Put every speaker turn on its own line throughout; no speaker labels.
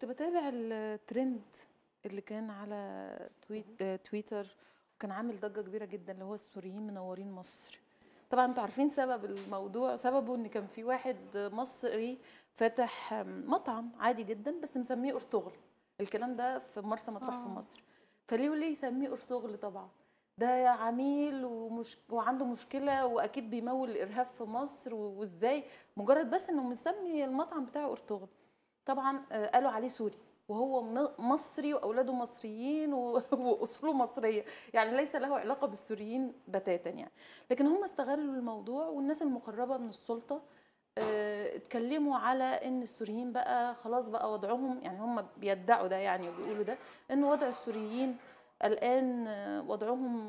كنت بتابع الترند اللي كان على تويت تويتر وكان عامل ضجه كبيره جدا اللي هو السوريين منورين مصر طبعا انتوا عارفين سبب الموضوع سببه ان كان في واحد مصري فتح مطعم عادي جدا بس مسميه ارطغرل الكلام ده في مرسى مطروح في آه. مصر فليه وليه يسميه ارطغرل طبعا ده عميل ومش... وعنده مشكله واكيد بيمول الارهاب في مصر وازاي مجرد بس انه مسمي المطعم بتاعه ارطغرل طبعا آه، قالوا عليه سوري وهو مصري واولاده مصريين واصوله مصريه يعني ليس له علاقه بالسوريين بتاتا يعني لكن هم استغلوا الموضوع والناس المقربه من السلطه آه، اتكلموا على ان السوريين بقى خلاص بقى وضعهم يعني هم بيدعوا ده يعني وبيقولوا ده ان وضع السوريين الان آه، وضعهم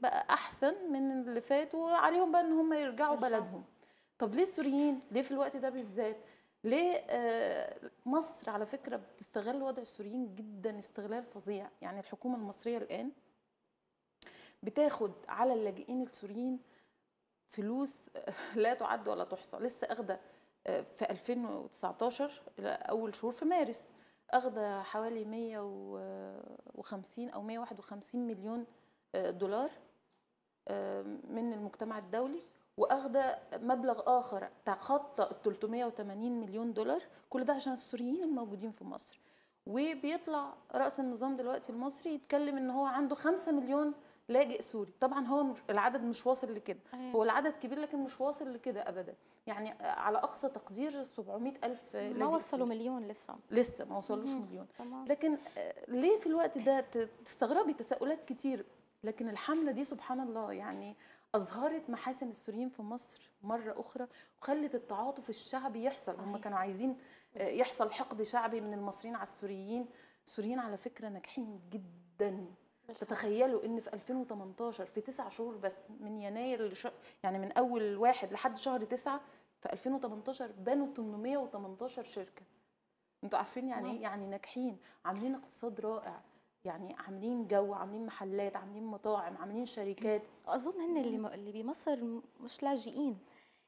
بقى احسن من اللي فات وعليهم بقى ان هم يرجعوا بلدهم طب ليه السوريين ليه في الوقت ده بالذات ليه آه، مصر على فكره بتستغل وضع السوريين جدا استغلال فظيع يعني الحكومه المصريه الان بتاخد على اللاجئين السوريين فلوس لا تعد ولا تحصى لسه اخده آه، في 2019 اول شهور في مارس اخده حوالي 150 او 151 مليون آه، دولار من المجتمع الدولي واخده مبلغ اخر تخطى ال 380 مليون دولار كل ده عشان السوريين الموجودين في مصر وبيطلع راس النظام دلوقتي المصري يتكلم ان هو عنده 5 مليون لاجئ سوري طبعا هو العدد مش واصل لكده أيوة. هو العدد كبير لكن مش واصل لكده ابدا يعني على اقصى تقدير 700 الف ما وصلوا سوري. مليون لسه لسه ما وصلوش مليون طبعا. لكن آه، ليه في الوقت ده تستغربي تساؤلات كتير لكن الحمله دي سبحان الله يعني اظهرت محاسن السوريين في مصر مره اخرى وخلت التعاطف الشعبي يحصل هم كانوا عايزين آه، يحصل حقد شعبي من المصريين على السوريين السوريين على فكره ناجحين جدا تتخيلوا ان في 2018 في تسع شهور بس من يناير لشهر يعني من اول واحد لحد شهر تسعة في 2018 بنوا 818 شركه انتوا عارفين يعني ايه يعني ناجحين عاملين اقتصاد
رائع يعني عاملين جو عاملين محلات عاملين مطاعم عاملين شركات اظن هن اللي اللي بمصر مش لاجئين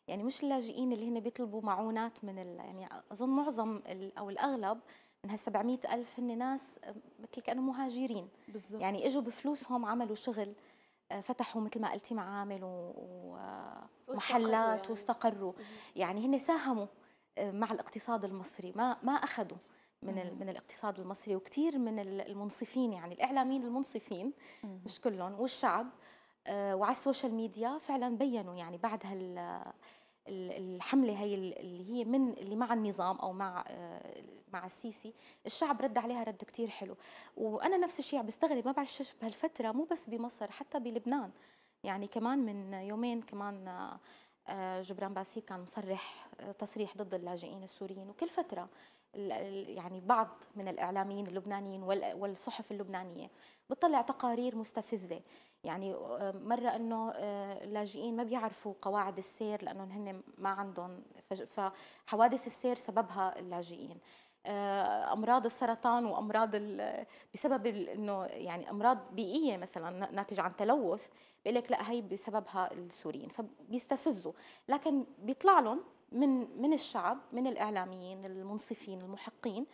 يعني مش اللاجئين اللي هن بيطلبوا معونات من ال... يعني اظن معظم ال... او الاغلب من هال الف هن ناس مثل كانوا مهاجرين بالزبط. يعني اجوا بفلوسهم عملوا شغل آه، فتحوا مثل ما قلتي معامل ومحلات واستقروا يعني. واستقروا يعني هن ساهموا آه، مع الاقتصاد المصري ما ما اخذوا من من الاقتصاد المصري وكثير من المنصفين يعني الاعلاميين المنصفين مش كلهم والشعب آه، وعلى السوشيال ميديا فعلا بينوا يعني بعد هال الحمله هي اللي هي من اللي مع النظام او مع آه، مع السيسي الشعب رد عليها رد كثير حلو وانا نفس الشيء عم بستغرب ما بعرف شو بهالفتره مو بس بمصر حتى بلبنان يعني كمان من يومين كمان آه، جبران باسيل كان مصرح تصريح ضد اللاجئين السوريين وكل فتره يعني بعض من الاعلاميين اللبنانيين والصحف اللبنانيه بتطلع تقارير مستفزه يعني آه، مره انه آه، اللاجئين ما بيعرفوا قواعد السير لانهم هن ما عندهم فحوادث السير سببها اللاجئين آه، امراض السرطان وامراض بسبب انه يعني امراض بيئيه مثلا ناتج عن تلوث بيقول لك لا هي بسببها السوريين فبيستفزوا لكن بيطلع لهم من من الشعب من الاعلاميين المنصفين المحقين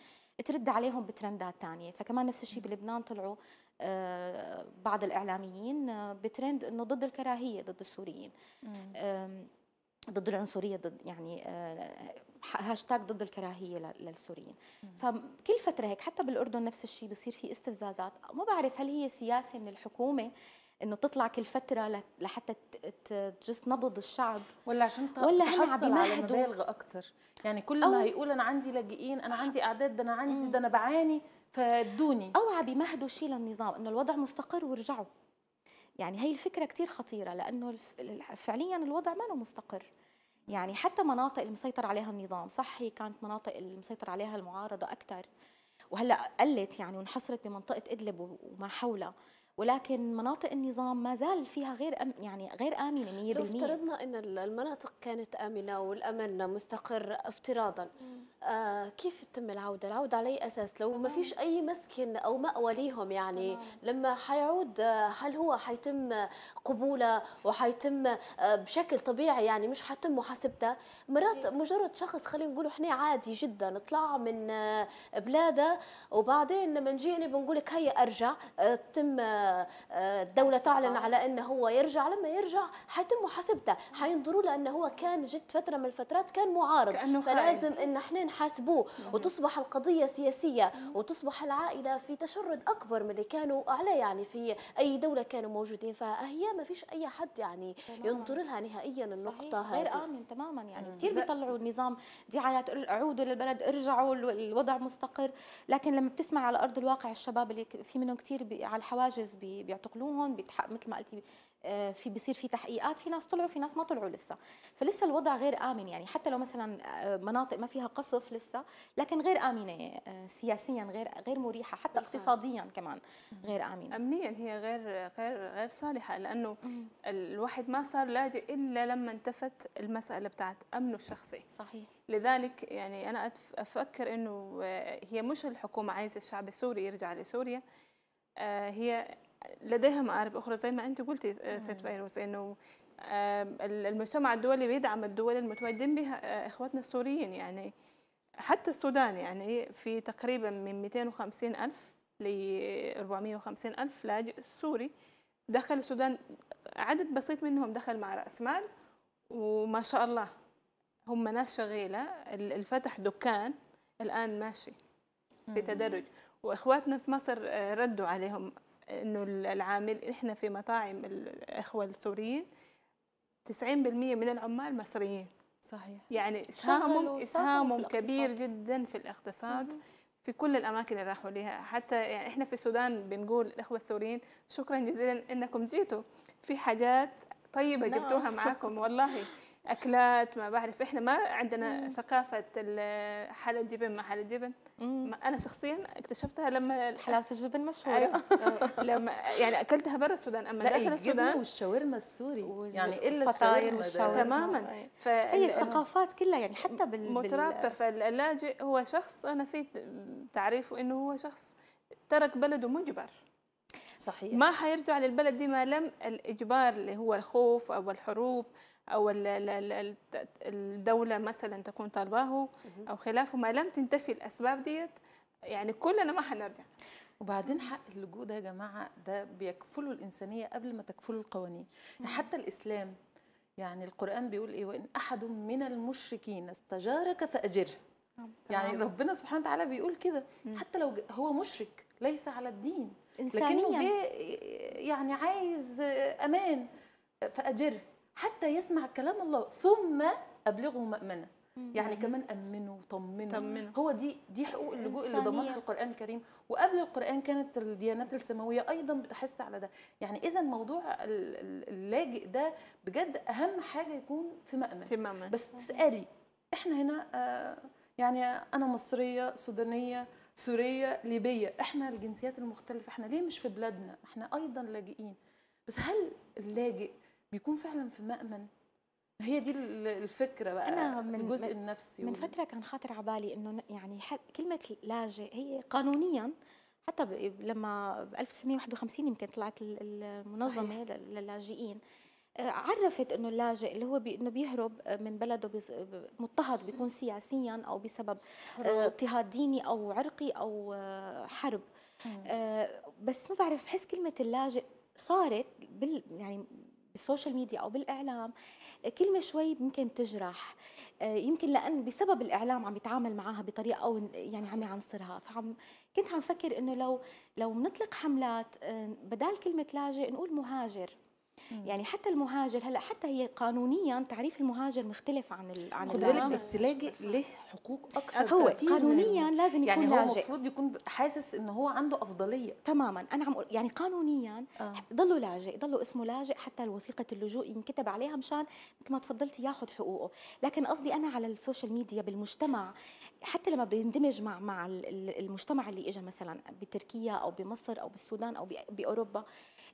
ترد عليهم بترندات تانية فكمان نفس الشيء بلبنان طلعوا آه، بعض الاعلاميين آه، بترند انه ضد الكراهيه ضد السوريين ضد العنصريه ضد يعني آه، هاشتاج ضد الكراهيه للسوريين فكل فتره هيك حتى بالاردن نفس الشيء بصير في استفزازات ما بعرف هل هي سياسه من الحكومه انه تطلع كل فتره لحتى تجس نبض الشعب ولا عشان ولا عم يمهدوا مبالغ
اكثر يعني كل ما هيقول انا عندي لاجئين انا عندي اعداد ده انا عندي ده انا بعاني فادوني
او عم يمهدوا شيء للنظام انه الوضع مستقر ورجعوا يعني هي الفكره كثير خطيره لانه فعليا الوضع ما مستقر يعني حتى مناطق المسيطر عليها النظام صح هي كانت مناطق المسيطر عليها المعارضه اكثر وهلا قلت يعني وانحصرت بمنطقه ادلب وما حولها ولكن مناطق النظام ما زال فيها غير أم يعني غير امنه 100% لو افترضنا
ان المناطق كانت امنه والامن مستقر افتراضا مم. آه كيف تتم العوده؟ العوده على اي اساس؟ لو ما فيش آه. اي مسكن او ماوى ليهم يعني آه. لما حيعود هل هو حيتم قبوله وحيتم آه، بشكل طبيعي يعني مش حتم محاسبته؟ مرات إيه. مجرد شخص خلينا نقول احنا عادي جدا طلع من بلاده وبعدين لما نجي بنقول لك هيا ارجع تم الدوله تعلن على انه هو يرجع لما يرجع حيتم محاسبته حينظروا له انه هو كان جد فتره من الفترات كان معارض كأنه فلازم ان احنا نحاسبوه وتصبح القضية سياسية وتصبح العائلة في تشرد أكبر من اللي كانوا عليه يعني في أي دولة كانوا موجودين فهي ما فيش أي حد يعني ينظر لها نهائيا النقطة هذه غير
آمن تماما يعني كثير بيطلعوا النظام دعايات عودوا للبلد ارجعوا الوضع مستقر لكن لما بتسمع على أرض الواقع الشباب اللي في منهم كثير على الحواجز بيعتقلوهم مثل ما قلتي آه، في بصير في تحقيقات في ناس طلعوا في ناس ما طلعوا لسه فلسه الوضع غير امن يعني حتى لو مثلا آه، مناطق ما فيها قصف لسه لكن غير امنه آه، سياسيا غير غير مريحه حتى بالفعل. اقتصاديا كمان غير امنه امنيا هي غير غير غير صالحه لانه
الواحد ما صار لاجئ الا لما انتفت المساله بتاعت امنه الشخصي صحيح لذلك يعني انا افكر انه هي مش الحكومه عايزه الشعب السوري يرجع لسوريا هي لديها مآرب أخرى زي ما أنت قلتي آه، سيد فيروز إنه المجتمع الدولي بيدعم الدول المتواجدين بها آه، إخواتنا السوريين يعني حتى السودان يعني في تقريبا من 250 ألف ل 450 ألف لاجئ سوري دخل السودان عدد بسيط منهم دخل مع رأس مال وما شاء الله هم ناس شغيلة الفتح دكان الآن ماشي بتدرج وإخواتنا في مصر آه، ردوا عليهم انه العامل احنا في مطاعم الاخوه السوريين 90% من العمال مصريين صحيح يعني اسهامهم اسهامهم كبير جدا في الاقتصاد مم. في كل الاماكن اللي راحوا لها حتى يعني احنا في السودان بنقول الاخوه السوريين شكرا جزيلا انكم جيتوا في حاجات طيبه نعم. جبتوها معاكم والله اكلات ما بعرف احنا ما عندنا مم. ثقافه حلا جبن ما حلا جبن انا شخصيا اكتشفتها لما حلاوه الجبن مشهوره أيوة. لما يعني اكلتها برا السودان اما داخل السودان
والشاورما السوري والجبن. يعني الا الشاورما تماما أيوة.
هي الثقافات كلها يعني حتى بال مترابطه فاللاجئ هو شخص انا في تعريفه انه هو شخص ترك بلده مجبر صحيح ما حيرجع للبلد دي ما لم الاجبار اللي هو الخوف او الحروب او الدوله مثلا تكون طالباه
او خلافه ما لم تنتفي الاسباب ديت يعني كلنا ما حنرجع وبعدين حق اللجوء ده يا جماعه ده بيكفله الانسانيه قبل ما تكفله القوانين حتى الاسلام يعني القرآن بيقول إيه وإن أحد من المشركين استجارك فأجره آه، يعني ربنا سبحانه وتعالى بيقول كده حتى لو هو مشرك ليس على الدين إنسانيا لكنه يعني عايز أمان فأجر حتى يسمع كلام الله ثم أبلغه مأمنة يعني كمان امنه وطمنه هو دي دي حقوق اللجوء اللي ضمنها القران الكريم وقبل القران كانت الديانات السماويه ايضا بتحس على ده يعني اذا موضوع اللاجئ ده بجد اهم حاجه يكون في مامن في مأمن. بس تسالي احنا هنا آه يعني انا مصريه سودانيه سوريه ليبيه احنا الجنسيات المختلفه احنا ليه مش في بلادنا احنا ايضا لاجئين بس هل اللاجئ
بيكون فعلا في مامن هي دي الفكره بقى أنا من الجزء من النفسي من فتره كان خاطر على بالي انه يعني كلمه لاجئ هي قانونيا حتى لما ب 1951 يمكن طلعت المنظمه صحيح. للاجئين عرفت انه اللاجئ اللي هو بي انه بيهرب آه، من بلده بيز... مضطهد بيكون سياسيا او بسبب آه، اضطهاد ديني او عرقي او آه، حرب بس ما بعرف بحس كلمه اللاجئ صارت بال يعني بالسوشيال ميديا او بالاعلام كلمه شوي ممكن تجرح يمكن لان بسبب الاعلام عم يتعامل معها بطريقه او يعني عم يعنصرها فعم كنت عم فكر انه لو لو بنطلق حملات بدال كلمه لاجئ نقول مهاجر يعني حتى المهاجر هلا حتى هي قانونيا تعريف المهاجر مختلف عن ال... عن خد بالك بس لاجئ له حقوق اكثر هو قانونيا لازم يكون يعني هو لاجئ المفروض يكون حاسس ان هو عنده افضليه تماما انا عم أقول يعني قانونيا آه. ضله لاجئ ضله اسمه لاجئ حتى وثيقه اللجوء ينكتب عليها مشان مثل ما تفضلتي ياخذ حقوقه لكن قصدي انا على السوشيال ميديا بالمجتمع حتى لما بيندمج مع مع المجتمع اللي اجى مثلا بتركيا او بمصر او بالسودان او باوروبا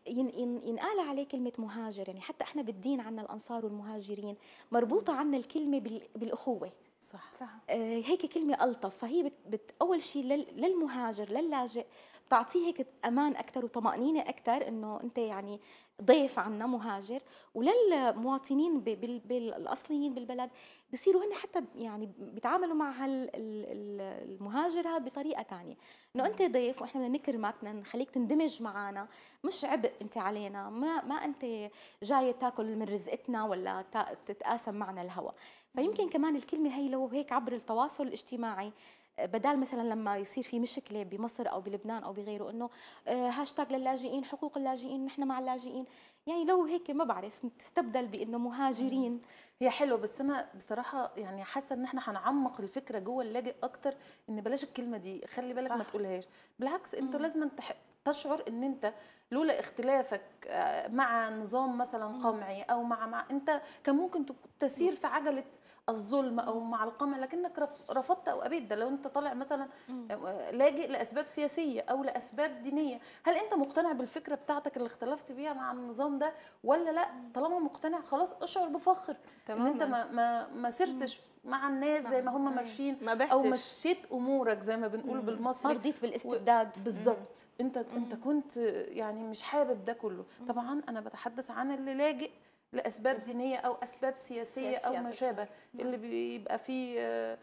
ينقال عليه كلمة مهاجر يعني حتى احنا بالدين عنا الأنصار والمهاجرين مربوطة عنا الكلمة بالأخوة صح صح آه هيك كلمة ألطف فهي بت, بت أول شيء للمهاجر للاجئ بتعطيه هيك أمان أكثر وطمأنينة أكثر إنه أنت يعني ضيف عنا مهاجر وللمواطنين الاصليين بالبلد بصيروا هن حتى يعني بيتعاملوا مع هالمهاجر هذا بطريقه ثانيه انه انت نعم. ضيف واحنا بدنا نكرمك بدنا نخليك تندمج معنا مش عبء انت علينا ما ما انت جاي تاكل من رزقتنا ولا تتقاسم معنا الهوى فيمكن نعم. كمان الكلمه هي لو هيك عبر التواصل الاجتماعي بدال مثلا لما يصير في مشكله بمصر او بلبنان او بغيره انه آه، هاشتاج للاجئين حقوق اللاجئين نحن مع اللاجئين يعني لو هيك ما بعرف تستبدل بانه مهاجرين هي حلوه بس انا بصراحه يعني حاسه ان احنا هنعمق
الفكره جوه اللاجئ اكتر ان بلاش الكلمه دي خلي بالك صح. ما تقولهاش بالعكس انت لازم تشعر ان انت لولا اختلافك آه، مع نظام مثلا قمعي او مع مع انت كان ممكن تسير في عجله الظلم او مع القمع لكنك رفضت او ابيت ده لو انت طالع مثلا آه، لاجئ لاسباب سياسيه او لاسباب دينيه هل انت مقتنع بالفكره بتاعتك اللي اختلفت بيها مع النظام ده ولا لا طالما مقتنع خلاص اشعر بفخر تمام ان انت ما ما, ما سرتش مع الناس زي ما هم ماشيين او مشيت امورك زي ما بنقول بالمصري رضيت بالاستبداد و... بالظبط انت انت كنت يعني مش حابب ده كله طبعا انا بتحدث عن اللي لاجئ لاسباب دينيه او اسباب سياسيه, سياسية او ما شابه اللي بيبقى فيه آه،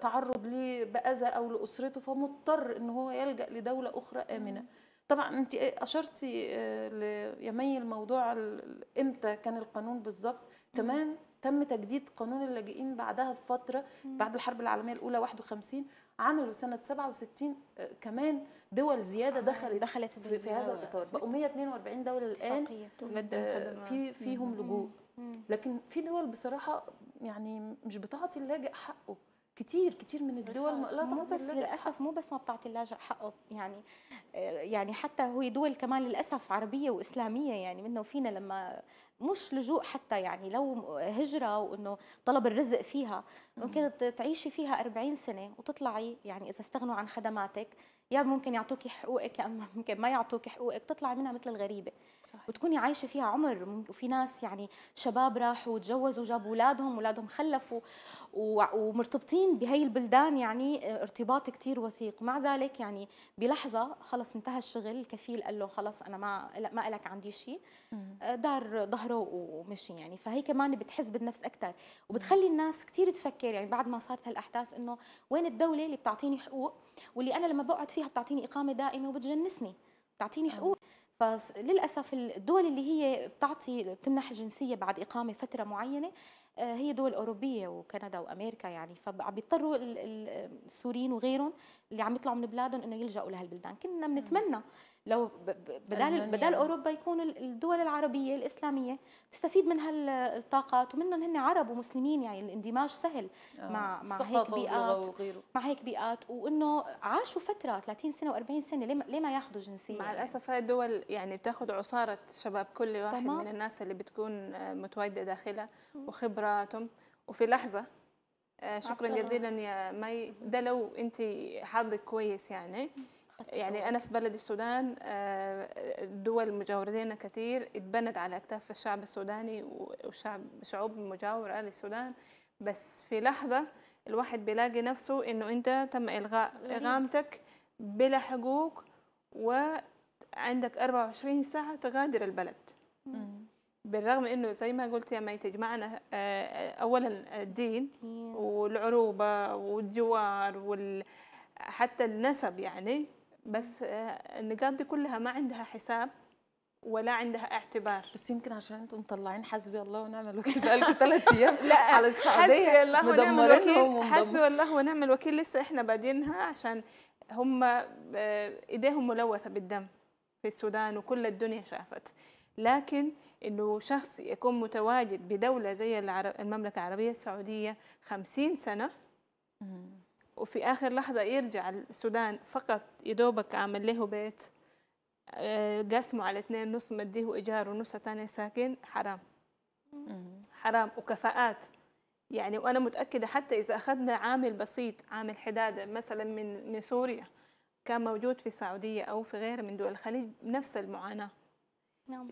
تعرض ليه باذى او لاسرته فمضطر ان هو يلجا لدوله اخرى امنه طبعا انت اشرتي آه، ليمي الموضوع امتى كان القانون بالظبط كمان تم تجديد قانون اللاجئين بعدها بفتره بعد الحرب العالميه الاولى 51 عملوا سنه 67 آه، كمان دول زياده آه، دخلت دخلت في, في هذا الاطار بقوا 142 دوله الان آه، في فيهم لجوء لكن في دول بصراحه يعني مش بتعطي اللاجئ حقه
كتير كتير من الدول لا مو بس للاسف مو بس ما بتعطي اللاجئ حقه يعني يعني حتى هو دول كمان للاسف عربيه واسلاميه يعني منه وفينا لما مش لجوء حتى يعني لو هجرة وأنه طلب الرزق فيها ممكن تعيشي فيها 40 سنة وتطلعي يعني إذا استغنوا عن خدماتك يا ممكن يعطوك حقوقك يا ممكن ما يعطوك حقوقك تطلعي منها مثل الغريبه صح. وتكوني عايشه فيها عمر وفي ناس يعني شباب راحوا وتجوزوا وجابوا اولادهم اولادهم خلفوا ومرتبطين بهي البلدان يعني آه، ارتباط كثير وثيق مع ذلك يعني بلحظه خلص انتهى الشغل الكفيل قال له خلص انا ما ما لك عندي شيء آه، دار ظهره ومشي يعني فهي كمان بتحس بالنفس اكثر وبتخلي الناس كثير تفكر يعني بعد ما صارت هالاحداث انه وين الدوله اللي بتعطيني حقوق واللي انا لما بقعد فيها بتعطيني اقامه دائمه وبتجنسني بتعطيني آه. حقوق فللاسف الدول اللي هي بتعطي بتمنح الجنسيه بعد اقامه فتره معينه آه، هي دول اوروبيه وكندا وامريكا يعني فعم بيضطروا السوريين وغيرهم اللي عم يطلعوا من بلادهم انه يلجأوا لهالبلدان كنا بنتمنى لو بدال بدال اوروبا يكون الدول العربيه الاسلاميه تستفيد من هالطاقات ومنهم هن عرب ومسلمين يعني الاندماج سهل آه. مع مع هيك بيئات مع هيك بيئات وانه عاشوا فتره 30 سنه و40 سنه ليه ما ياخذوا
جنسيه مع يعني. الاسف هاي الدول يعني بتاخذ عصاره شباب كل واحد طمع. من الناس اللي بتكون آه، متواجده داخلها وخبراتهم وفي لحظه آه، شكرا جزيلا يا مي ده لو انت حظك كويس يعني يعني أنا في بلدي السودان الدول آه، مجاورة كثير اتبنت على أكتاف الشعب السوداني وشعب شعوب مجاورة للسودان بس في لحظة الواحد بيلاقي نفسه إنه أنت تم إلغاء إقامتك بلا حقوق وعندك 24 ساعة تغادر البلد بالرغم انه زي ما قلت لما تجمعنا آه، اولا الدين والعروبه والجوار وال حتى النسب يعني بس النقاط آه، دي كلها ما عندها حساب ولا عندها اعتبار بس يمكن عشان انتم مطلعين حسبي الله ونعم الوكيل
بقالكم ثلاث
ايام لا على السعوديه مدمرينهم حسبي
الله ونعم الوكيل لسه احنا بادينها عشان هم آه، ايديهم ملوثه بالدم في السودان وكل الدنيا شافت لكن انه شخص يكون متواجد بدوله زي المملكه العربيه السعوديه 50 سنه وفي آخر لحظة يرجع السودان فقط يدوبك عامل له بيت آه، قاسمه على اثنين نص مديه إيجار ونص تاني ساكن حرام حرام وكفاءات يعني وأنا متأكدة حتى إذا أخذنا عامل بسيط عامل حدادة مثلا من من سوريا كان موجود في السعودية أو في غير من دول الخليج نفس المعاناة نعم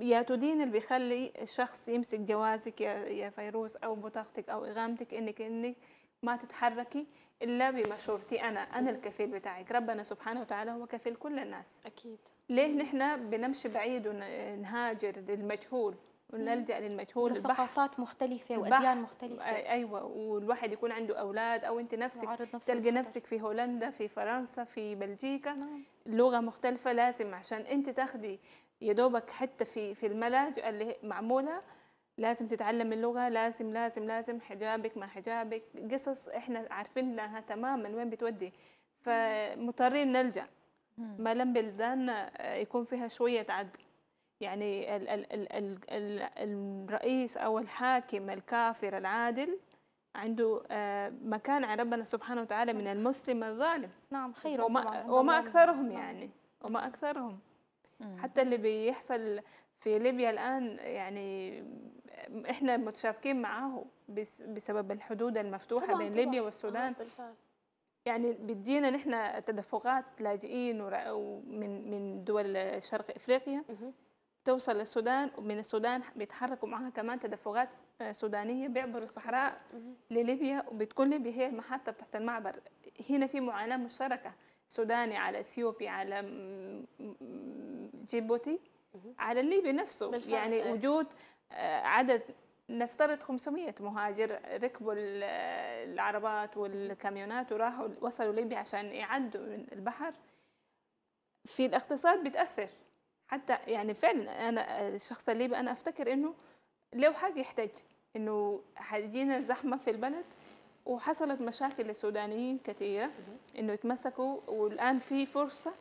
يا تدين اللي بيخلي الشخص يمسك جوازك يا يا فيروز او بطاقتك او اغامتك انك انك ما تتحركي الا بمشورتي انا انا الكفيل بتاعك ربنا سبحانه وتعالى هو كفيل كل الناس اكيد ليه نحن بنمشي بعيد ونهاجر للمجهول ونلجا للمجهول ثقافات
مختلفه واديان مختلفه
ايوه والواحد يكون عنده اولاد او انت نفسك نفسك تلقي نفسك في هولندا في فرنسا في بلجيكا نعم. لغه مختلفه لازم عشان انت تاخدي يا دوبك حتى في في الملاجئ اللي معموله لازم تتعلم اللغة لازم لازم لازم حجابك ما حجابك قصص احنا عارفينها تماما وين بتودي فمضطرين نلجأ ما لم بلدان آه، يكون فيها شوية عدل يعني ال ال ال ال ال الرئيس أو الحاكم الكافر العادل عنده آه، مكان على ربنا سبحانه وتعالى من المسلم الظالم نعم خير وما, طبعاً. وما أكثرهم نعم. يعني وما أكثرهم حتى اللي بيحصل في ليبيا الآن يعني احنا متشاركين معاهم بسبب الحدود المفتوحه بين ليبيا والسودان آه، بالفعل. يعني بتجينا نحن تدفقات لاجئين من من دول شرق افريقيا توصل للسودان ومن السودان بيتحركوا معها كمان تدفقات آه، سودانيه بيعبروا الصحراء لليبيا وبتكون ليبيا هي المحطه بتاعت المعبر هنا في معاناه مشتركه سوداني على اثيوبي على جيبوتي على الليبي نفسه يعني إيه. وجود عدد نفترض 500 مهاجر ركبوا العربات والكاميونات وراحوا وصلوا ليبيا عشان يعدوا من البحر في الاقتصاد بتأثر حتى يعني فعلا أنا الشخص الليبي أنا أفتكر إنه لو حد يحتاج إنه حيجينا زحمة في البلد وحصلت مشاكل للسودانيين كثيرة إنه يتمسكوا والآن في فرصة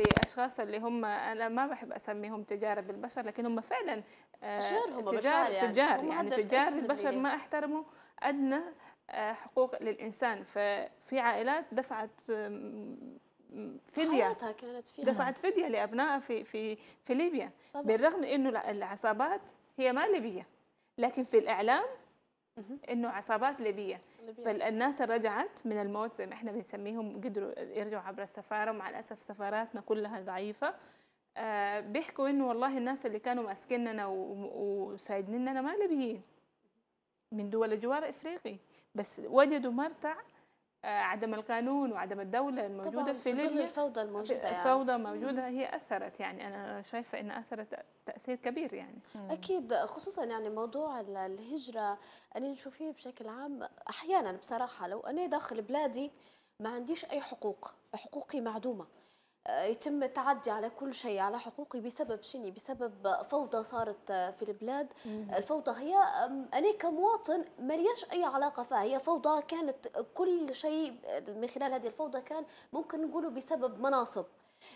لاشخاص اللي هم انا ما بحب اسميهم تجار بالبشر لكن هم فعلا آه، تجار هم تجار يعني تجار هم يعني تجار البشر ما احترموا ادنى آه، حقوق للانسان ففي عائلات دفعت فديه
كانت فيها دفعت
فديه لابنائها في في في ليبيا طبعا. بالرغم انه العصابات هي ما ليبيه لكن في الاعلام انه عصابات ليبيه فالناس رجعت من الموت زي ما احنا بنسميهم قدروا يرجعوا عبر السفاره ومع الاسف سفاراتنا كلها ضعيفه آه بيحكوا انه والله الناس اللي كانوا ماسكيننا وسايديننا ما ليبيين من دول الجوار افريقي بس وجدوا مرتع آه، عدم القانون وعدم الدولة الموجودة في ليبيا الفوضى الموجودة يعني. الفوضى موجودة هي أثرت يعني أنا شايفة أن أثرت تأثير كبير يعني أكيد خصوصا يعني
موضوع الهجرة أنا نشوفه بشكل عام أحيانا بصراحة لو أنا داخل بلادي ما عنديش أي حقوق حقوقي معدومة آه، يتم التعدي على كل شيء على حقوقي بسبب شني بسبب فوضى صارت آه، في البلاد الفوضى هي أنا كمواطن ما ليش أي علاقة فيها هي فوضى كانت كل شيء من خلال هذه الفوضى كان ممكن نقوله بسبب مناصب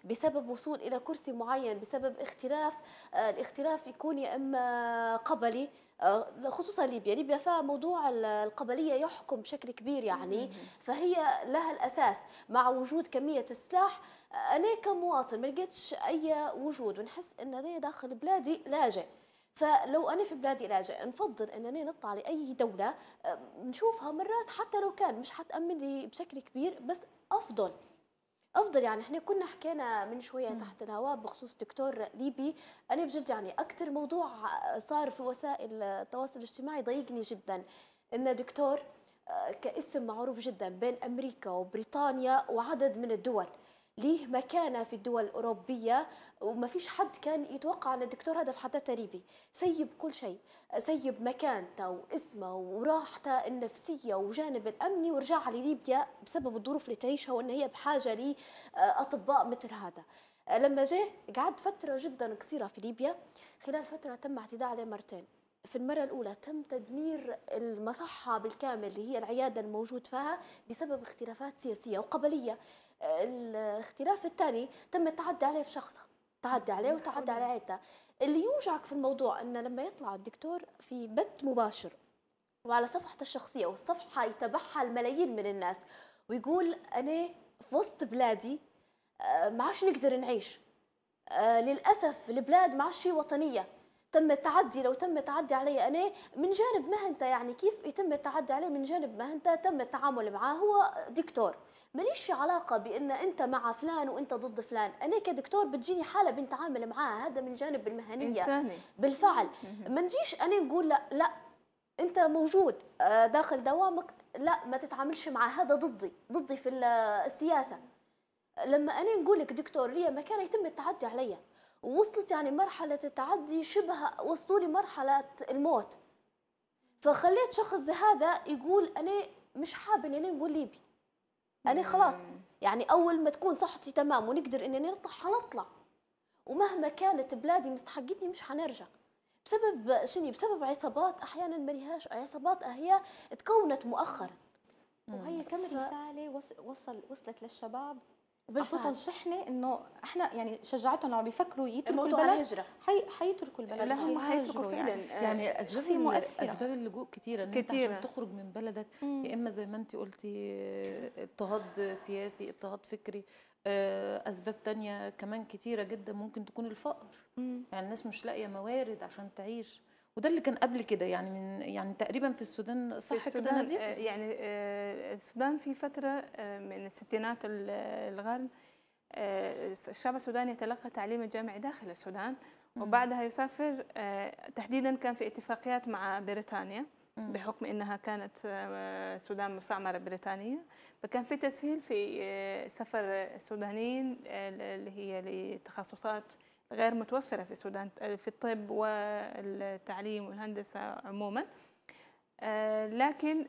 بسبب وصول الى كرسي معين بسبب اختلاف آه، الاختلاف يكون يا اما قبلي آه، خصوصا ليبيا ليبيا فموضوع القبليه يحكم بشكل كبير يعني فهي لها الاساس مع وجود كميه السلاح آه، انا كمواطن ما لقيتش اي وجود ونحس ان انا داخل بلادي لاجئ فلو انا في بلادي لاجئ نفضل انني نطلع لاي دوله نشوفها مرات حتى لو كان مش حتامن لي بشكل كبير بس افضل افضل يعني احنا كنا حكينا من شويه مم. تحت الهواء بخصوص دكتور ليبي انا بجد يعني اكثر موضوع صار في وسائل التواصل الاجتماعي ضايقني جدا ان دكتور آه، كاسم معروف جدا بين امريكا وبريطانيا وعدد من الدول ليه مكانه في الدول الاوروبيه وما فيش حد كان يتوقع ان الدكتور هذا في حد تريبي سيب كل شيء سيب مكانته واسمه وراحته النفسيه وجانب الامني ورجع لليبيا بسبب الظروف اللي تعيشها وان هي بحاجه لاطباء مثل هذا لما جه قعد فتره جدا قصيره في ليبيا خلال فتره تم اعتداء عليه مرتين في المرة الأولى تم تدمير المصحة بالكامل اللي هي العيادة الموجود فيها بسبب اختلافات سياسية وقبلية الاختلاف الثاني تم التعدي عليه في شخصه تعدي عليه نعم. وتعدى على عيلته اللي يوجعك في الموضوع أنه لما يطلع الدكتور في بث مباشر وعلى صفحته الشخصية والصفحة يتبعها الملايين من الناس ويقول أنا في وسط بلادي آه، ما عادش نقدر نعيش آه، للأسف البلاد ما عادش في وطنية تم التعدي لو تم التعدي علي انا من جانب مهنته يعني كيف يتم التعدي عليه من جانب مهنته تم التعامل معاه هو دكتور ماليش علاقة بأن أنت مع فلان وأنت ضد فلان أنا كدكتور بتجيني حالة بنتعامل معاها هذا من جانب المهنية إنساني. بالفعل ما نجيش أنا نقول لا لا أنت موجود آه، داخل دوامك لا ما تتعاملش مع هذا ضدي ضدي في السياسة لما أنا نقول لك دكتور لي ما كان يتم التعدي عليا وصلت يعني مرحلة التعدي شبه وصلوا لي مرحلة الموت فخليت شخص هذا يقول أنا مش حابة إني أنا نقول ليبي أنا خلاص يعني أول ما تكون صحتي تمام ونقدر إني نطلع حنطلع ومهما كانت بلادي مستحقتني مش حنرجع بسبب شني بسبب عصابات أحيانا ما لهاش عصابات هي تكونت مؤخرا وهي كم رسالة
وصل وصلت للشباب
وباش تنصحني انه احنا يعني
شجعتهم لما بيفكروا يتركوا البلد الهجره حي... حيتركوا البلد لا هم حيتركوا فعلا يعني, يعني
اسباب اسباب اللجوء كثيره انك عشان تخرج
من بلدك يا اما زي ما انت قلتي اضطهاد سياسي اضطهاد فكري آه، اسباب تانية كمان كثيره جدا ممكن تكون الفقر مم. يعني الناس مش لاقيه موارد عشان تعيش وده اللي كان قبل كده يعني من يعني تقريبا في السودان صح كده آه،
يعني آه، السودان في فتره آه، من الستينات الغرب الشعب السوداني يتلقى تعليم الجامعي داخل السودان وبعدها يسافر تحديدا كان في اتفاقيات مع بريطانيا بحكم انها كانت السودان مستعمره بريطانيه فكان في تسهيل في سفر السودانيين اللي هي لتخصصات غير متوفرة في السودان في الطب والتعليم والهندسة عموما آه، لكن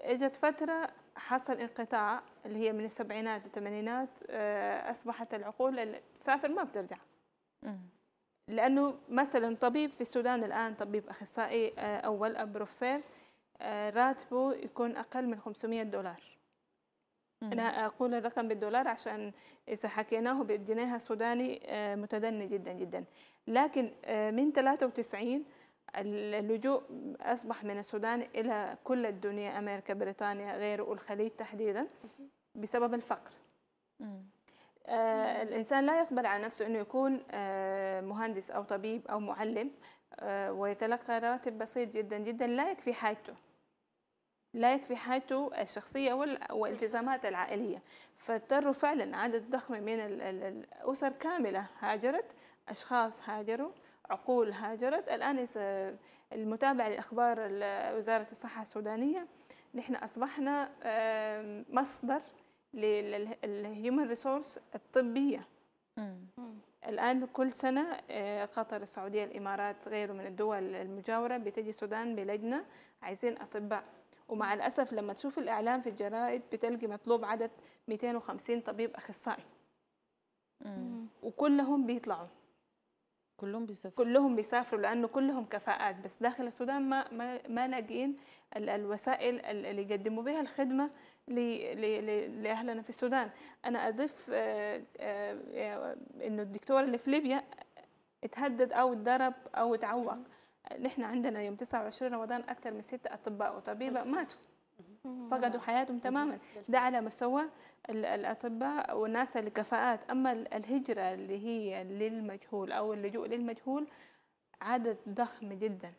اجت فترة حصل انقطاع اللي هي من السبعينات والثمانينات آه، أصبحت العقول اللي تسافر ما بترجع لأنه مثلا طبيب في السودان الآن طبيب أخصائي آه، أول أبروفيسور راتبه يكون أقل من 500 دولار انا اقول الرقم بالدولار عشان اذا حكيناه بالجنيه السوداني آه، متدني جدا جدا لكن آه، من 93 اللجوء اصبح من السودان الى كل الدنيا امريكا بريطانيا غيره والخليج تحديدا بسبب الفقر آه الانسان لا يقبل على نفسه انه يكون آه مهندس او طبيب او معلم آه ويتلقى راتب بسيط جدا جدا لا يكفي حاجته لا يكفي حياته الشخصية والالتزامات العائلية فاضطروا فعلا عدد ضخم من الأسر كاملة هاجرت أشخاص هاجروا عقول هاجرت الآن المتابعة لأخبار وزارة الصحة السودانية نحن أصبحنا مصدر للهيومن ريسورس الطبية الآن كل سنة آه، قطر السعودية الإمارات غيره من الدول المجاورة بتجي السودان بلجنة عايزين أطباء ومع الأسف لما تشوف الإعلان في الجرائد بتلقي مطلوب عدد 250 طبيب أخصائي وكلهم بيطلعوا كلهم بيسافروا كلهم بيسافروا لانه كلهم كفاءات بس داخل السودان ما ما, ما لاقيين الوسائل اللي يقدموا بها الخدمه لاهلنا في السودان انا اضيف آه، آه، آه، انه الدكتور اللي في ليبيا اتهدد او اتضرب او اتعوق نحن عندنا يوم 29 رمضان اكثر من ستة اطباء وطبيبه ماتوا فقدوا حياتهم تماما ده على مستوى الاطباء والناس الكفاءات اما الهجره اللي هي للمجهول او اللجوء للمجهول عدد ضخم جدا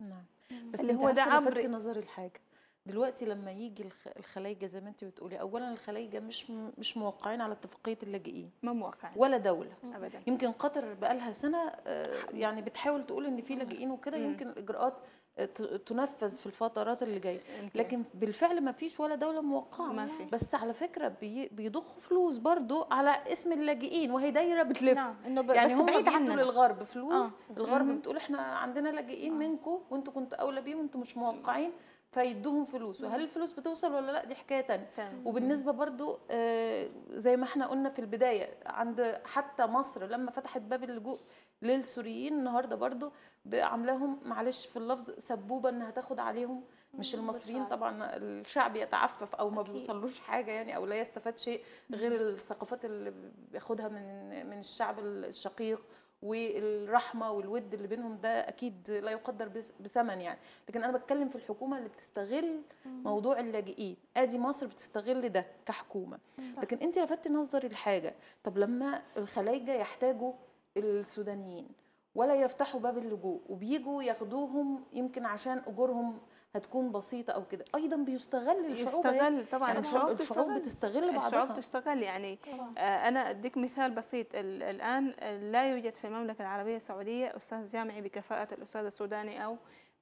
نعم, نعم. بس اللي هو ده عبر نظري الحاجه دلوقتي لما يجي الخلايجه زي ما انت بتقولي اولا الخلايجه مش مش موقعين على اتفاقيه اللاجئين ما موقعين ولا دوله ابدا يمكن قطر بقى لها سنه آه، يعني بتحاول تقول ان في لاجئين وكده يمكن الاجراءات آه، تنفذ في الفترات اللي جايه لكن بالفعل ما فيش ولا دوله موقعه ما في. بس على فكره بيضخوا فلوس برضو على اسم اللاجئين وهي دايره بتلف نعم. ب... يعني هم بيدوا للغرب فلوس آه. الغرب بتقول احنا عندنا لاجئين آه. منكم وانتم كنتوا اولى بيهم وانتم مش موقعين فيدوهم فلوس وهل الفلوس بتوصل ولا لا دي حكايه تانية وبالنسبه برضو آه، زي ما احنا قلنا في البدايه عند حتى مصر لما فتحت باب اللجوء للسوريين النهارده برضو عاملاهم معلش في اللفظ سبوبه انها تاخد عليهم مش المصريين طبعا الشعب يتعفف او ما بيوصلوش حاجه يعني او لا يستفاد شيء غير الثقافات اللي بياخدها من من الشعب الشقيق والرحمه والود اللي بينهم ده اكيد لا يقدر بثمن يعني لكن انا بتكلم في الحكومه اللي بتستغل موضوع اللاجئين ادي مصر بتستغل ده كحكومه لكن انت لفتت نظري لحاجه طب لما الخلايجه يحتاجوا السودانيين ولا يفتحوا باب اللجوء وبيجوا ياخدوهم يمكن عشان اجورهم هتكون بسيطه او كده ايضا بيستغل الشعوب يستغل طبعا يعني الشعوب الشعوب بتستغل بعضها الشعوب
بتستغل يعني طبعاً. آه، انا اديك مثال بسيط الان لا يوجد في المملكه العربيه السعوديه استاذ جامعي بكفاءه الاستاذ السوداني او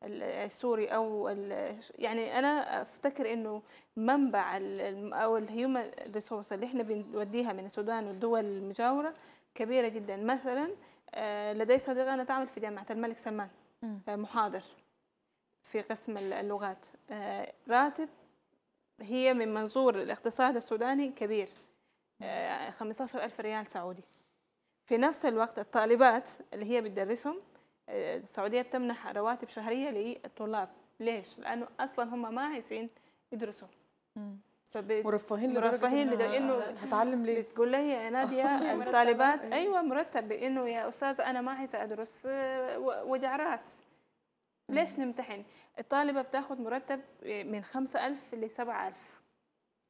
السوري او يعني انا افتكر انه منبع او الهيومن ريسورس اللي احنا بنوديها من السودان والدول المجاوره كبيره جدا مثلا آه، لدي صديقة أنا تعمل في جامعة الملك سلمان آه، محاضر في قسم اللغات آه، راتب هي من منظور الاقتصاد السوداني كبير 15 ألف ريال سعودي في نفس الوقت الطالبات اللي هي بتدرسهم السعودية بتمنح رواتب شهرية للطلاب ليش؟ لأنه أصلا هم ما عايزين يدرسوا مرفهين لدرجه مرفهين لدرجه انه هتعلم ليه؟ بتقول لها يا ناديه الطالبات يعني. ايوه مرتب بانه يا استاذه انا ما عايزه ادرس آه، وجع راس ليش نمتحن؟ الطالبه بتاخذ مرتب من 5000 ل 7000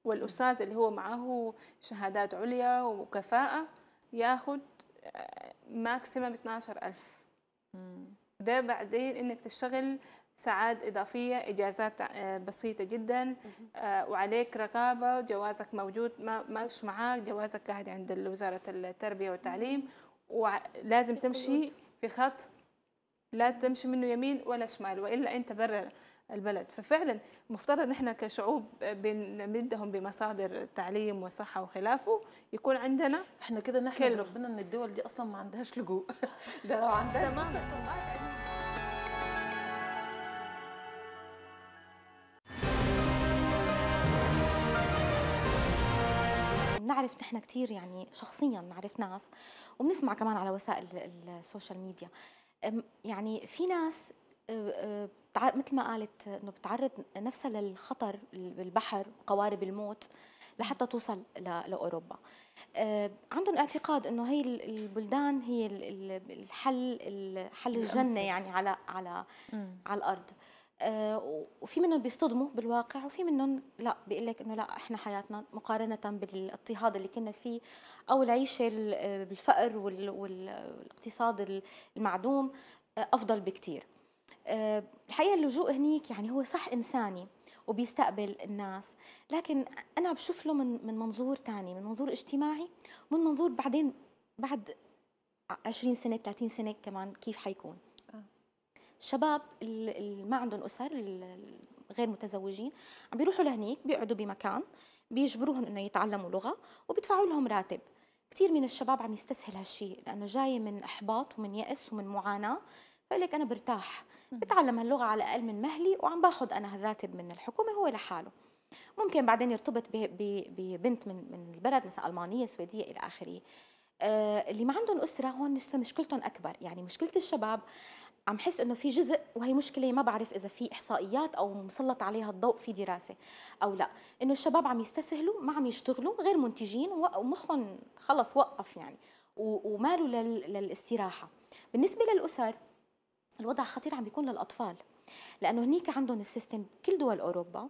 والاستاذ اللي هو معاه شهادات عليا وكفاءه ياخذ ماكسيمم 12000 ده بعدين انك تشتغل ساعات إضافية إجازات آه، بسيطة جدا آه، وعليك رقابة جوازك موجود ما مش معاك جوازك قاعد عند وزارة التربية والتعليم ولازم تمشي في خط لا تمشي منه يمين ولا شمال وإلا أنت برا البلد ففعلا مفترض نحن كشعوب بنمدهم بمصادر تعليم وصحة وخلافه يكون عندنا احنا كده نحمد ربنا ان
الدول دي اصلا ما عندهاش لجوء ده لو عندها تماما
بعرف نحن كثير يعني شخصيا نعرف ناس وبنسمع كمان على وسائل السوشيال ميديا يعني في ناس أه، أه، مثل ما قالت انه بتعرض نفسها للخطر بالبحر قوارب الموت لحتى توصل لاوروبا أه، عندهم اعتقاد انه هي البلدان هي الحل حل الجنه يعني على على على الارض آه، وفي منهم بيصطدموا بالواقع وفي منهم لا بيقول لك انه لا احنا حياتنا مقارنه بالاضطهاد اللي كنا فيه او العيشه آه، بالفقر والاقتصاد المعدوم آه، افضل بكثير الحقيقه اللجوء هنيك يعني هو صح انساني وبيستقبل الناس لكن انا بشوف له من من منظور ثاني من منظور اجتماعي ومن منظور بعدين بعد 20 سنه 30 سنه كمان كيف حيكون شباب اللي ما عندهم اسر غير متزوجين عم بيروحوا لهنيك بيقعدوا بمكان بيجبروهم انه يتعلموا لغه وبيدفعوا لهم راتب كثير من الشباب عم يستسهل هالشيء لانه جاي من احباط ومن يأس ومن معاناه لك انا برتاح بتعلم هاللغه على الاقل من مهلي وعم باخذ انا هالراتب من الحكومه هو لحاله ممكن بعدين يرتبط ببنت من من البلد مثلا المانيه سويديه الى اخره آه، اللي ما عندهم اسره هون لسه مشكلتهم اكبر يعني مشكله الشباب عم حس انه في جزء وهي مشكله ما بعرف اذا في احصائيات او مسلط عليها الضوء في دراسه او لا انه الشباب عم يستسهلوا ما عم يشتغلوا غير منتجين ومخهم خلص وقف يعني ومالوا للاستراحه بالنسبه للاسر الوضع خطير عم بيكون للاطفال لانه هنيك عندهم السيستم بكل دول اوروبا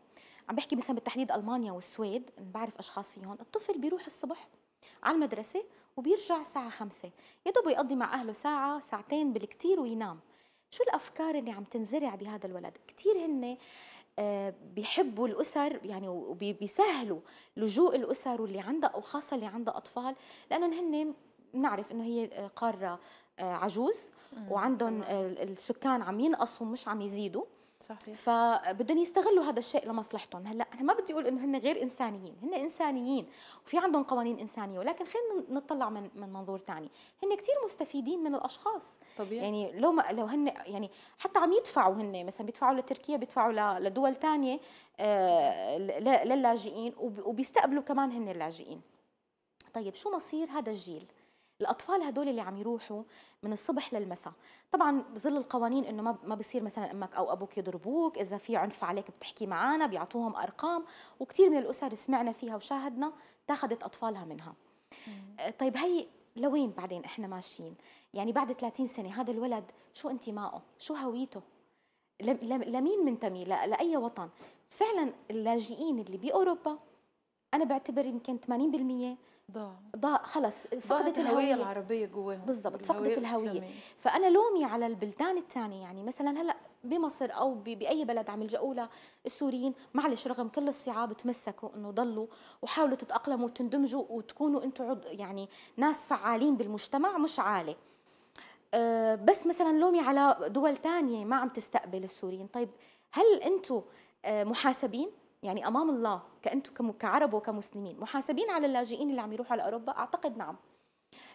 عم بحكي مثلا بالتحديد المانيا والسويد بعرف اشخاص فيهم الطفل بيروح الصبح على المدرسة وبيرجع الساعة خمسة يا دوب يقضي مع أهله ساعة ساعتين بالكثير وينام شو الافكار اللي عم تنزرع بهذا الولد كثير هن آه، بيحبوا الاسر يعني وبيسهلوا لجوء الاسر واللي عندها او خاصه اللي عندها اطفال لانهم هن نعرف انه هي آه، قاره آه، عجوز وعندهم السكان عم ينقصوا مش عم يزيدوا صحيح فبدهم يستغلوا هذا الشيء لمصلحتهم هلا انا ما بدي اقول انه هن غير انسانيين هن انسانيين وفي عندهم قوانين انسانيه ولكن خلينا نطلع من من منظور ثاني هن كثير مستفيدين من الاشخاص طبيعي يعني لو ما لو هن يعني حتى عم يدفعوا هن مثلا بيدفعوا لتركيا بيدفعوا لدول ثانيه آه، للاجئين وبيستقبلوا كمان هن اللاجئين طيب شو مصير هذا الجيل الاطفال هدول اللي عم يروحوا من الصبح للمساء طبعا بظل القوانين انه ما بصير مثلا امك او ابوك يضربوك اذا في عنف عليك بتحكي معنا بيعطوهم ارقام وكثير من الاسر سمعنا فيها وشاهدنا تاخذت اطفالها منها آه، طيب هي لوين بعدين احنا ماشيين يعني بعد 30 سنه هذا الولد شو انتمائه شو هويته لمين منتمي لاي وطن فعلا اللاجئين اللي باوروبا انا بعتبر يمكن 80% ضاع ضاع خلص فقدت الهويه العربيه جواهم بالضبط فقدت الهويه فانا لومي على البلدان الثانيه يعني مثلا هلا بمصر او باي بلد عم يلجؤوا لها السوريين معلش رغم كل الصعاب تمسكوا انه ضلوا وحاولوا تتاقلموا وتندمجوا وتكونوا انتم يعني ناس فعالين بالمجتمع مش عاله أه بس مثلا لومي على دول تانية ما عم تستقبل السوريين طيب هل انتم آه، محاسبين يعني امام الله كانتم كعرب وكمسلمين محاسبين على اللاجئين اللي عم يروحوا على اوروبا اعتقد نعم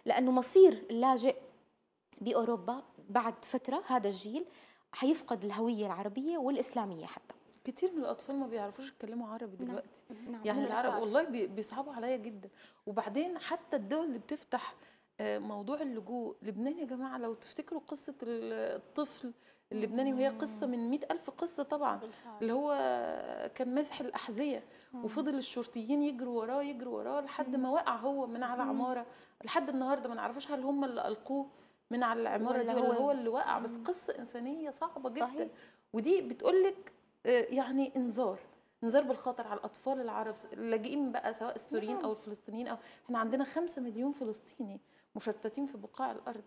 لانه مصير اللاجئ باوروبا بعد فتره هذا الجيل حيفقد الهويه العربيه والاسلاميه حتى كثير من الاطفال ما بيعرفوش يتكلموا
عربي نعم. دلوقتي نعم. نعم. يعني العرب والله بيصعبوا عليا جدا وبعدين حتى الدول اللي بتفتح آه، موضوع اللجوء لبنان يا جماعه لو تفتكروا قصه الطفل اللبناني وهي قصة من مئة ألف قصة طبعا اللي هو كان ماسح الأحذية وفضل الشرطيين يجروا وراه يجروا وراه لحد ما وقع هو من على عمارة لحد النهاردة ما نعرفوش هل هم اللي ألقوه من على العمارة دي ولا هو اللي وقع بس قصة إنسانية صعبة جدا صحيح. ودي بتقولك آه، يعني إنذار انذار بالخطر على الاطفال العرب اللاجئين بقى سواء السوريين نعم. او الفلسطينيين او احنا عندنا 5 مليون فلسطيني مشتتين في بقاع الارض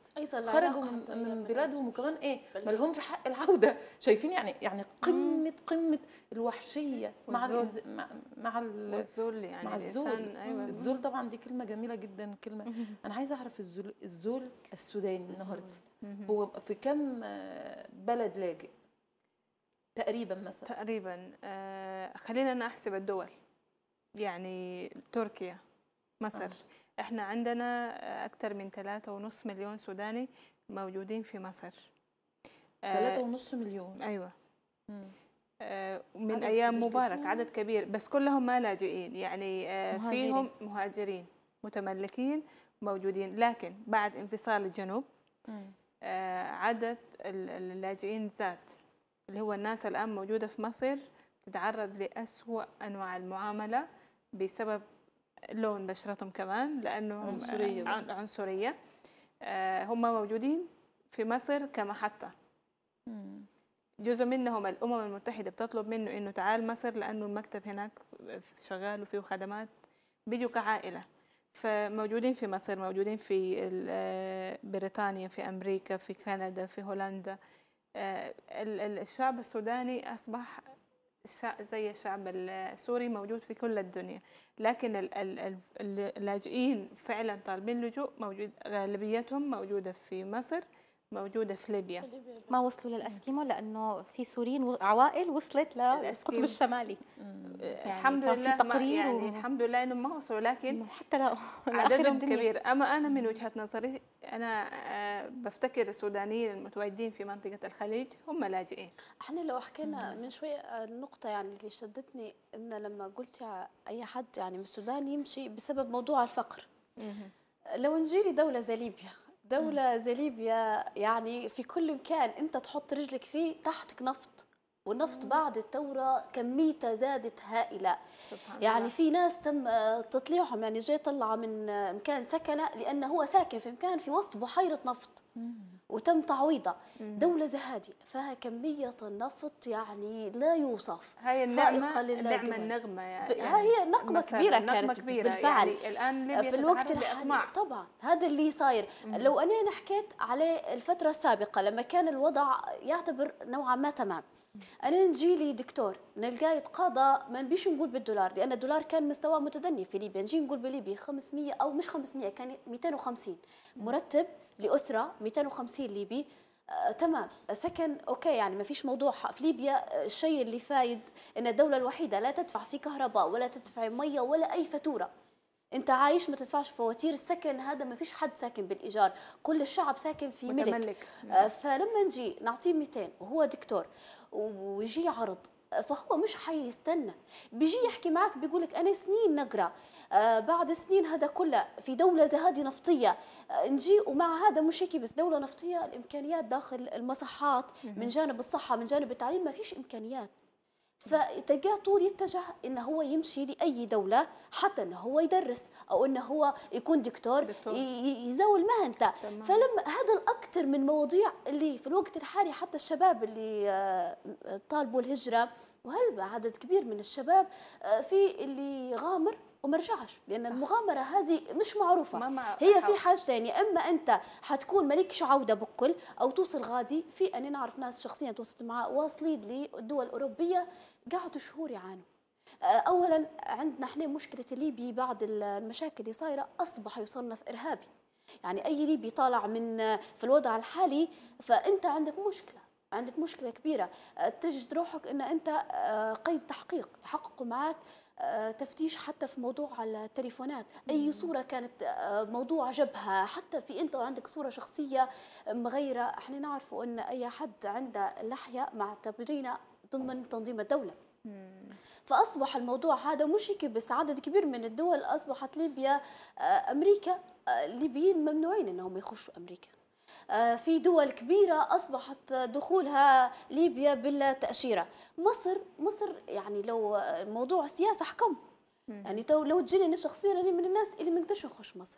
خرجوا من, بلادهم وكمان ايه ما لهمش حق العوده شايفين يعني يعني قمه قمه الوحشيه مع مع الذل يعني مع الذل أيوة. الذل طبعا دي كلمه جميله جدا كلمه انا عايزه اعرف الذل الذل السوداني النهارده هو في كم بلد لاجئ تقريبا مثلا تقريبا آه خلينا انا احسب الدول
يعني تركيا مصر آه. احنا عندنا أكثر من 3.5 مليون سوداني موجودين في مصر 3.5 آه، مليون أيوة آه، من ايام مبارك كبير. عدد كبير بس كلهم ما لاجئين يعني آه، فيهم مهاجرين متملكين موجودين لكن بعد انفصال الجنوب عدد اللاجئين زاد اللي هو الناس الان موجوده في مصر تتعرض لاسوا انواع المعامله بسبب لون بشرتهم كمان لانه عنصريه عنصريه آه، هم موجودين في مصر كمحطه جزء منهم الامم المتحده بتطلب منه انه تعال مصر لانه المكتب هناك شغال وفيه خدمات بيجوا كعائله فموجودين في مصر موجودين في آه، بريطانيا في امريكا في كندا في هولندا آه، الشعب السوداني اصبح زي الشعب السوري موجود في كل الدنيا لكن اللاجئين فعلا طالبين لجوء موجود غالبيتهم
موجودة في مصر موجوده في ليبيا ما وصلوا للاسكيمو لانه في سوريين عوائل وصلت للقطب الشمالي أمم. يعني, يعني الحمد لله تقرير يعني
و... الحمد لله انهم ما وصلوا لكن حتى لو عددهم كبير اما انا من وجهه نظري انا آه، بفتكر السودانيين المتواجدين في منطقه الخليج هم لاجئين
احنا لو حكينا من شوي النقطه آه، يعني اللي شدتني ان لما قلت اي حد يعني من السودان يمشي بسبب موضوع الفقر لو نجي لدوله زي ليبيا دولة زي ليبيا يعني في كل مكان أنت تحط رجلك فيه تحتك نفط والنفط بعد الثورة كميته زادت هائلة سبحان يعني الله. في ناس تم آه، تطليعهم يعني جاي طلع من آه، مكان سكنه لأنه هو ساكن في مكان في وسط بحيرة نفط مم. وتم تعويضها دولة زهادي فيها كمية النفط يعني لا يوصف هاي النعمة النعمة النغمة يعني،, يعني هي نقمة كبيرة نقمة كانت كبيرة بالفعل يعني الآن في الوقت الحالي طبعا هذا اللي صاير لو أنا, نحكيت حكيت عليه الفترة السابقة لما كان الوضع يعتبر نوعا ما تمام انا نجي لي دكتور نلقاه يتقاضى ما نبيش نقول بالدولار لان الدولار كان مستوى متدني في ليبيا نجي نقول بليبيا 500 او مش 500 كان 250 مرتب لاسره 250 ليبي آه، تمام سكن اوكي يعني ما فيش موضوع في ليبيا الشيء آه، اللي فايد ان الدوله الوحيده لا تدفع في كهرباء ولا تدفع ميه ولا اي فاتوره انت عايش ما تدفعش فواتير السكن هذا ما فيش حد ساكن بالايجار كل الشعب ساكن في ملك متملك. آه، فلما نجي نعطيه 200 وهو دكتور ويجي عرض فهو مش حيستنى بيجي يحكي معك بيقول لك انا سنين نقرا آه بعد سنين هذا كله في دوله زهادي نفطيه آه نجي ومع هذا مش هيك بس دوله نفطيه الامكانيات داخل المصحات من جانب الصحه من جانب التعليم ما فيش امكانيات فتلقاه طول يتجه ان هو يمشي لاي دوله حتى انه هو يدرس او انه هو يكون دكتور, دكتور. يزاول مهنته فلما هذا الاكثر من مواضيع اللي في الوقت الحالي حتى الشباب اللي آه، طالبوا الهجره وهل عدد كبير من الشباب آه، في اللي غامر وما رجعش لان صح. المغامره هذه مش معروفه ما ما هي في حاجتين يا اما انت حتكون مالكش عوده بكل او توصل غادي في انا نعرف ناس شخصيا تواصلت معاه واصلين للدول الاوروبيه قعدوا شهور يعانوا آه، اولا عندنا احنا مشكله ليبي بعد المشاكل اللي صايره اصبح يصنف ارهابي يعني اي ليبي طالع من آه، في الوضع الحالي فانت عندك مشكله عندك مشكله كبيره أه، تجد روحك ان انت أه، قيد تحقيق يحققوا معك أه، تفتيش حتى في موضوع التليفونات اي صوره كانت موضوع جبهه حتى في انت عندك صوره شخصيه مغيره احنا نعرفوا ان اي حد عنده لحيه معتبرينه ضمن تنظيم الدوله فاصبح الموضوع هذا مش هيك بس عدد كبير من الدول اصبحت ليبيا امريكا الليبيين ممنوعين انهم يخشوا امريكا آه، في دول كبيرة أصبحت دخولها ليبيا بالتأشيرة مصر مصر يعني لو موضوع السياسة حكم يعني لو تجيني انا شخصيا انا من الناس اللي ما نقدرش نخش مصر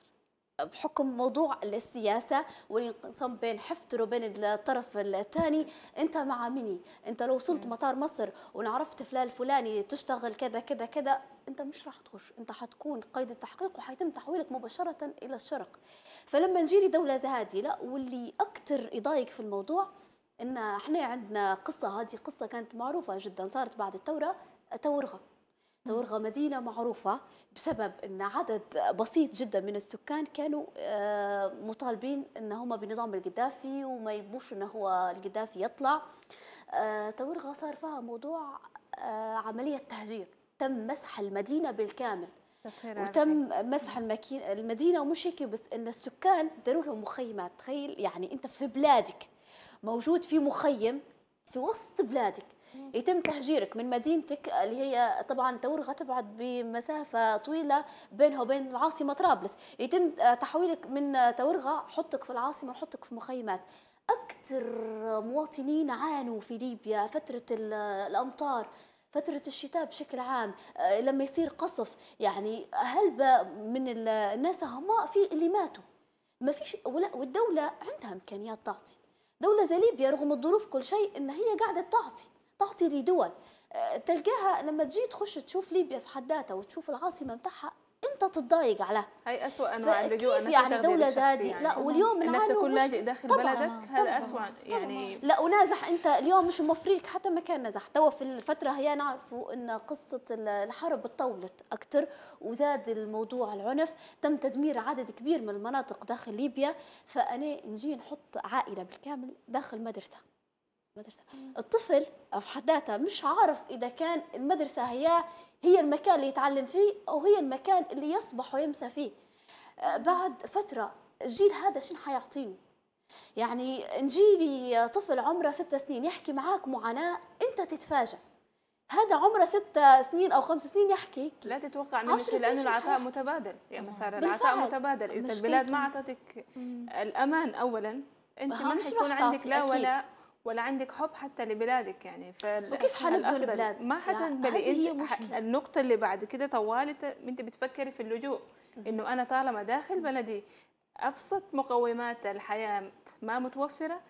بحكم موضوع السياسه والانقسام بين حفتر وبين الطرف الثاني انت مع مني انت لو وصلت مطار مصر ونعرفت فلان الفلاني تشتغل كذا كذا كذا انت مش راح تخش انت حتكون قيد التحقيق وحيتم تحويلك مباشره الى الشرق فلما نجي لدوله زي هذه لا واللي اكثر يضايق في الموضوع ان احنا عندنا قصه هذه قصه كانت معروفه جدا صارت بعد الثوره تورغه تورغا مدينة معروفة بسبب أن عدد بسيط جدا من السكان كانوا آه، مطالبين أن هم بنظام القذافي وما يبوش أن هو القذافي يطلع تورغا آه، صار فيها موضوع آه، عملية تهجير تم مسح المدينة بالكامل وتم مسح المكين المدينة ومش هيك بس أن السكان داروا لهم مخيمات تخيل يعني أنت في بلادك موجود في مخيم في وسط بلادك يتم تهجيرك من مدينتك اللي هي طبعا تورغة تبعد بمسافة طويلة بينها وبين العاصمة طرابلس يتم آه، تحويلك من آه، تورغة حطك في العاصمة نحطك في مخيمات أكثر مواطنين عانوا في ليبيا فترة آه، الأمطار فترة الشتاء بشكل عام لما يصير قصف يعني هل من الناس هما في اللي ماتوا ما فيش ولا والدولة عندها إمكانيات تعطي دولة زي ليبيا رغم الظروف كل شيء إن هي قاعدة تعطي تعطي لدول آه، تلقاها لما تجي تخش تشوف ليبيا في حد ذاتها وتشوف العاصمه نتاعها انت تتضايق على هي اسوء انواع اللجوء انك يعني دوله ذاتي يعني. لا واليوم انك تكون لاجئ داخل طبعًا بلدك هذا اسوء يعني طبعًا. لا ونازح انت اليوم مش موفريك حتى مكان نزح توا في الفتره هي نعرفوا ان قصه الحرب طولت اكثر وزاد الموضوع العنف تم تدمير عدد كبير من المناطق داخل ليبيا فانا نجي نحط عائله بالكامل داخل مدرسه مدرسه الطفل في حد ذاته مش عارف اذا كان المدرسه هي هي المكان اللي يتعلم فيه او هي المكان اللي يصبح ويمسى فيه آه، بعد فتره الجيل هذا شنو حيعطيني يعني نجيلي طفل عمره ست سنين يحكي معاك معاناه انت تتفاجئ هذا عمره ست سنين او خمس سنين يحكي لا تتوقع منك لانه العطاء
متبادل يا آه. مسار العطاء متبادل اذا البلاد ما اعطتك الامان اولا انت ما حيكون عندك لا ولا ولا عندك حب حتى لبلادك يعني وكيف حنبقى البلاد؟ ما حتنبني هي مشكلة. النقطة اللي بعد كده طوالت انت بتفكري في اللجوء انه انا طالما داخل بلدي ابسط مقومات الحياة ما متوفرة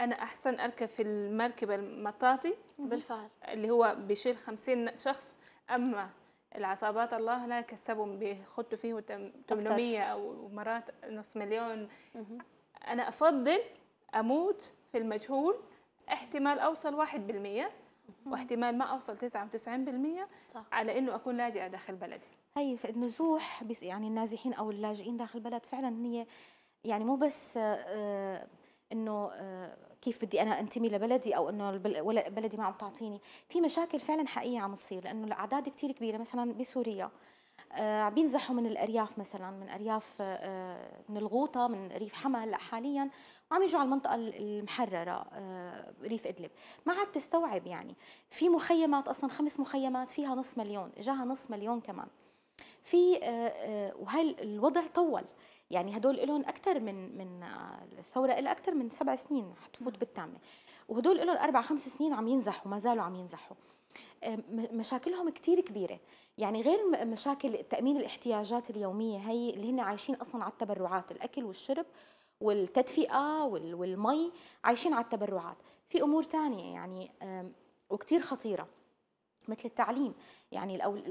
انا احسن اركب في المركب المطاطي بالفعل اللي هو بيشيل 50 شخص اما العصابات الله لا كسبهم بيخطوا فيه 800 او مرات نص مليون انا افضل أموت في المجهول احتمال أوصل 1%
واحتمال ما أوصل 99% صح. على إنه أكون لاجئة داخل بلدي هي النزوح بس يعني النازحين أو اللاجئين داخل البلد فعلا هي يعني مو بس آه، آه، انه آه، كيف بدي انا انتمي لبلدي او انه بلدي ما عم تعطيني في مشاكل فعلا حقيقيه عم تصير لانه الاعداد كثير كبيره مثلا بسوريا آه، عم بينزحوا من الارياف مثلا من ارياف آه، من الغوطه من ريف حما هلا حاليا وعم يجوا على المنطقه المحرره آه، ريف ادلب ما عاد تستوعب يعني في مخيمات اصلا خمس مخيمات فيها نص مليون اجاها نص مليون كمان في الوضع طول يعني هدول لهم اكثر من من الثوره لها اكثر من سبع سنين حتفوت نعم. بالثامنه وهدول لهم اربع خمس سنين عم ينزحوا ما زالوا عم ينزحوا آه، مشاكلهم كتير كبيرة يعني غير مشاكل تأمين الاحتياجات اليومية هي اللي هن عايشين أصلا على التبرعات الأكل والشرب والتدفئة والمي عايشين على التبرعات في أمور تانية يعني وكتير خطيرة مثل التعليم يعني الأول...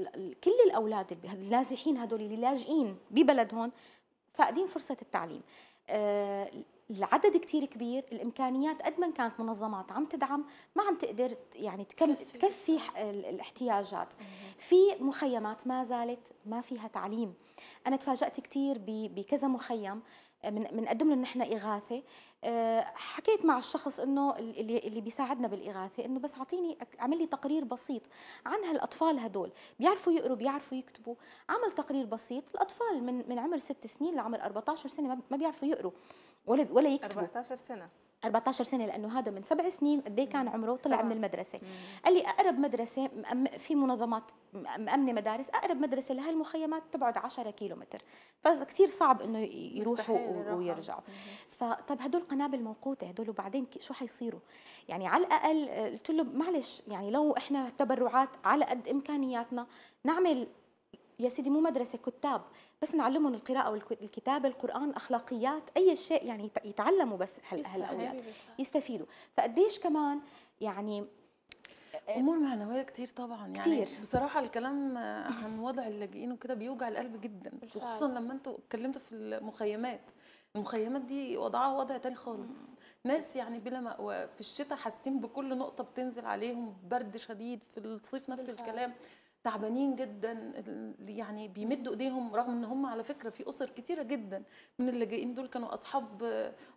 كل الأولاد النازحين هدول اللي لاجئين ببلدهم فاقدين فرصة التعليم آه، العدد كتير كبير الامكانيات قد ما كانت منظمات عم تدعم ما عم تقدر يعني تكفي, تكفي الاحتياجات في مخيمات ما زالت ما فيها تعليم انا تفاجات كثير بكذا مخيم من بنقدم لهم نحن اغاثه آه، حكيت مع الشخص انه اللي اللي بيساعدنا بالاغاثه انه بس اعطيني اعمل لي تقرير بسيط عن هالاطفال هدول بيعرفوا يقروا بيعرفوا يكتبوا عمل تقرير بسيط الاطفال من من عمر 6 سنين لعمر 14 سنه ما بيعرفوا يقروا ولا ولا يكتبوا 14 سنه 14 سنه لانه هذا من سبع سنين قد إيه كان عمره طلع من المدرسه مم. قال لي اقرب مدرسه في منظمات مامنه مدارس اقرب مدرسه لهالمخيمات تبعد 10 كيلومتر فكثير صعب انه يروحوا ويرجعوا فطب هدول قنابل موقوته هدول وبعدين شو حيصيروا يعني على الاقل آه، قلت له معلش يعني لو احنا تبرعات على قد امكانياتنا نعمل يا سيدي مو مدرسة كتاب بس نعلمهم القراءة والكتابة القرآن أخلاقيات أي شيء يعني يتعلموا بس هالأولاد يستفيدوا فقديش كمان يعني آه،
امور معنويه كتير طبعا يعني كتير.
بصراحه الكلام عن وضع اللاجئين
وكده بيوجع القلب جدا وخصوصا لما انتوا اتكلمتوا في المخيمات المخيمات دي وضعها وضع تاني خالص ناس يعني بلا مأوى في الشتاء حاسين بكل نقطه بتنزل عليهم برد شديد في الصيف نفس بالفعل. الكلام تعبانين جدا يعني بيمدوا ايديهم رغم ان هم على فكره في اسر كتيره جدا من اللاجئين دول كانوا اصحاب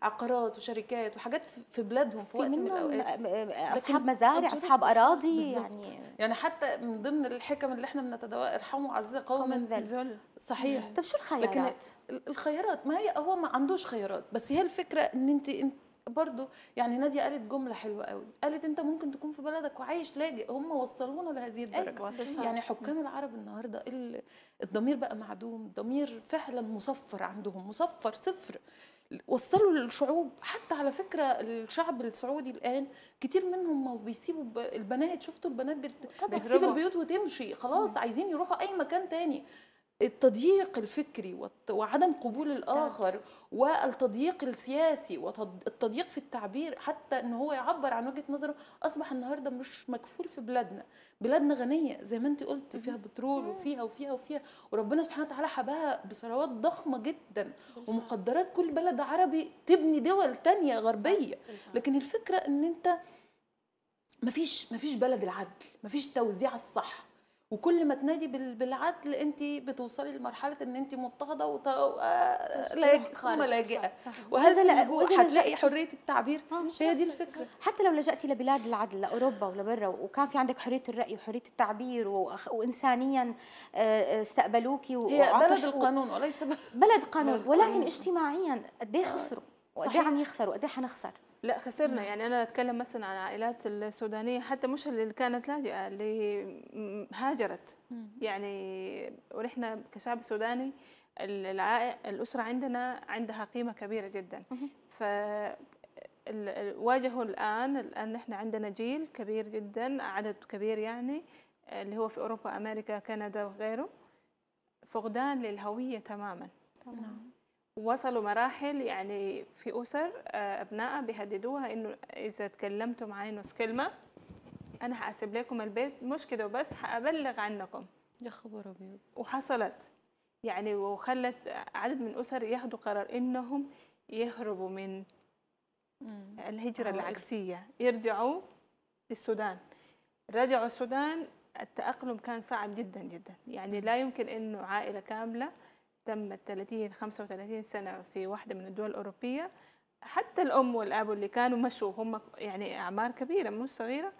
عقارات وشركات وحاجات في بلادهم في, في وقت من الاوقات
اصحاب مزارع اصحاب اراضي بالزبط.
يعني يعني حتى من ضمن الحكم اللي احنا بنتداوى ارحموا عز قوما صحيح طب شو الخيارات لكن الخيارات ما هي هو ما عندوش خيارات بس هي الفكره ان انت انت برضو يعني ناديه قالت جمله حلوه قوي قالت انت ممكن تكون في بلدك وعايش لاجئ هم وصلونا لهذه الدرجه أيوة، يعني حكام العرب النهارده الضمير بقى معدوم ضمير فعلا مصفر عندهم مصفر صفر وصلوا للشعوب حتى على فكره الشعب السعودي الان كتير منهم ما بيسيبوا البنات شفتوا البنات بتسيب البيوت وتمشي خلاص عايزين يروحوا اي مكان تاني التضييق الفكري وعدم قبول الاخر والتضييق السياسي والتضييق في التعبير حتى ان هو يعبر عن وجهه نظره اصبح النهارده مش مكفول في بلادنا بلادنا غنيه زي ما انت قلت فيها بترول وفيها وفيها وفيها وربنا سبحانه وتعالى حباها بثروات ضخمه جدا ومقدرات كل بلد عربي تبني دول تانية غربيه لكن الفكره ان انت مفيش مفيش بلد العدل مفيش توزيع الصح وكل ما تنادي بالعدل انت بتوصلي لمرحله ان انت مضطهده وط... آه، لاجئه وهذا هو حتلاقي حريه
التعبير آه، هي دي الفكره حتى لو لجأتي لبلاد العدل لاوروبا ولبرا وكان في عندك حريه الراي وحريه التعبير و... وانسانيا آه، استقبلوكي هي بلد القانون وليس بلد, بلد قانون ولكن اجتماعيا قد ايه خسروا وقد ايه عم يخسروا وقد ايه حنخسر
لا خسرنا يعني انا اتكلم مثلا عن العائلات السودانيه حتى مش اللي كانت لاجئه اللي هاجرت يعني ونحن كشعب سوداني الاسره عندنا عندها قيمه كبيره جدا ف واجهوا الان الان نحن عندنا جيل كبير جدا عدد كبير يعني اللي هو في اوروبا امريكا كندا وغيره فقدان للهويه تماما نعم وصلوا مراحل يعني في أسر آه، أبنائها بيهددوها إنه إذا تكلمتوا معايا نص كلمة أنا هحاسب لكم البيت مش كده وبس هأبلغ عنكم يا خبر أبيض وحصلت يعني وخلت عدد من الأسر ياخدوا قرار إنهم يهربوا من الهجرة العكسية يرجعوا للسودان رجعوا السودان التأقلم كان صعب جدا جدا يعني لا يمكن إنه عائلة كاملة تمت 30 35 سنه في واحده من الدول الاوروبيه حتى الام والاب اللي كانوا مشوا هم يعني اعمار كبيره مش صغيره